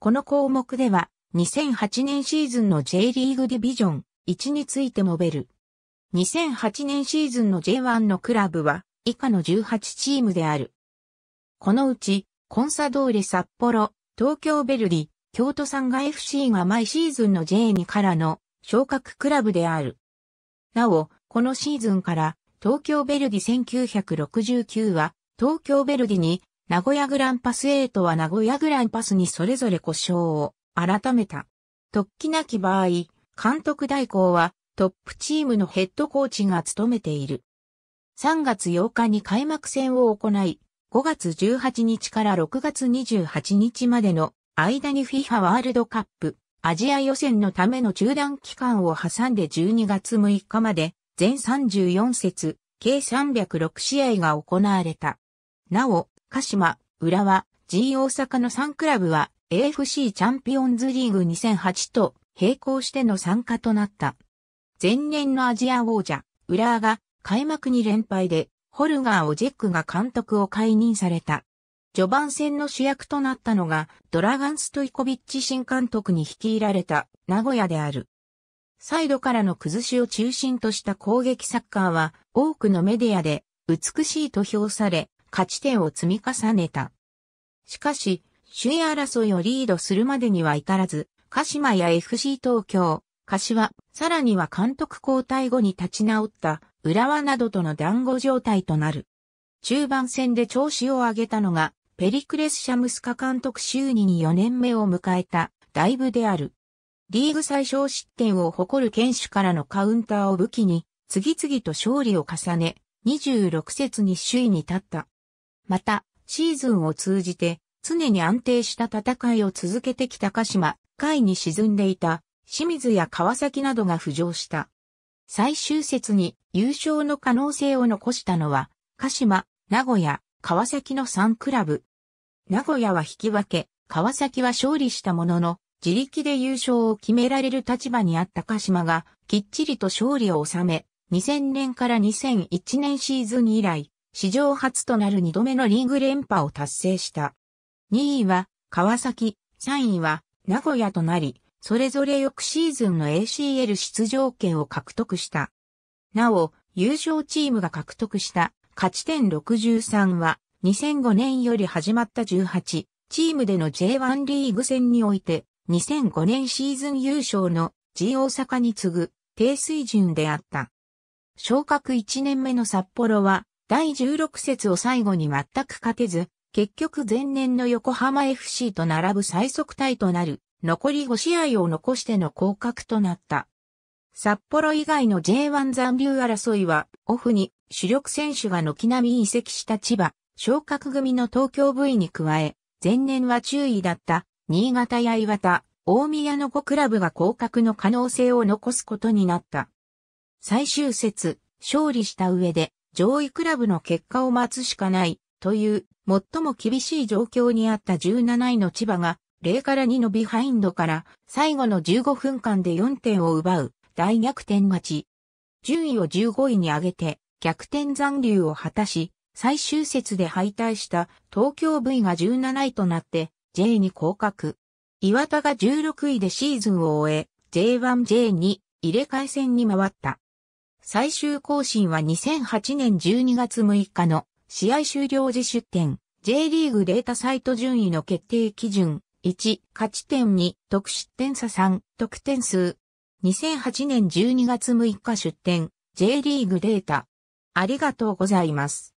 この項目では、2008年シーズンの J リーグディビジョン1について述べる。2008年シーズンの J1 のクラブは以下の18チームである。このうち、コンサドーレ札幌、東京ベルディ、京都産が FC が毎シーズンの J2 からの昇格クラブである。なお、このシーズンから東京ベルディ1969は東京ベルディに名古屋グランパス8は名古屋グランパスにそれぞれ故障を改めた。突起なき場合、監督代行はトップチームのヘッドコーチが務めている。3月8日に開幕戦を行い、5月18日から6月28日までの間に FIFA ワールドカップアジア予選のための中断期間を挟んで12月6日まで全34節計306試合が行われた。なお、鹿島、浦和、G 大阪の3クラブは AFC チャンピオンズリーグ2008と並行しての参加となった。前年のアジア王者、浦和が開幕に連敗で、ホルガー・オジェックが監督を解任された。序盤戦の主役となったのが、ドラガン・ストイコビッチ新監督に率いられた名古屋である。サイドからの崩しを中心とした攻撃サッカーは、多くのメディアで美しいと評され、勝ち点を積み重ねた。しかし、首位争いをリードするまでには至らず、鹿島や FC 東京、柏、さらには監督交代後に立ち直った浦和などとの団子状態となる。中盤戦で調子を上げたのが、ペリクレス・シャムスカ監督就任4年目を迎えた、大部である。リーグ最小失点を誇る剣士からのカウンターを武器に、次々と勝利を重ね、26節に首位に立った。また、シーズンを通じて常に安定した戦いを続けてきた鹿島、海に沈んでいた清水や川崎などが浮上した。最終節に優勝の可能性を残したのは、鹿島、名古屋、川崎の3クラブ。名古屋は引き分け、川崎は勝利したものの、自力で優勝を決められる立場にあった鹿島が、きっちりと勝利を収め、2000年から2001年シーズン以来、史上初となる2度目のリーグ連覇を達成した。2位は川崎、3位は名古屋となり、それぞれ翌シーズンの ACL 出場権を獲得した。なお、優勝チームが獲得した勝ち点63は2005年より始まった18チームでの J1 リーグ戦において2005年シーズン優勝の G 大阪に次ぐ低水準であった。昇格1年目の札幌は第16節を最後に全く勝てず、結局前年の横浜 FC と並ぶ最速タイとなる、残り5試合を残しての降格となった。札幌以外の J1 残留争いは、オフに主力選手が軒並み移籍した千葉、昇格組の東京部位に加え、前年は注意だった新潟や岩田、大宮の5クラブが降格の可能性を残すことになった。最終節、勝利した上で上位クラブの結果を待つしかない、という、最も厳しい状況にあった17位の千葉が、0から2のビハインドから、最後の15分間で4点を奪う、大逆転勝ち。順位を15位に上げて、逆転残留を果たし、最終節で敗退した東京 V が17位となって J に降格。岩田が16位でシーズンを終え、J1J に入れ替え戦に回った。最終更新は2008年12月6日の試合終了時出展 J リーグデータサイト順位の決定基準1、勝ち点2、得失点差3、得点数。2008年12月6日出展、J リーグデータ。ありがとうございます。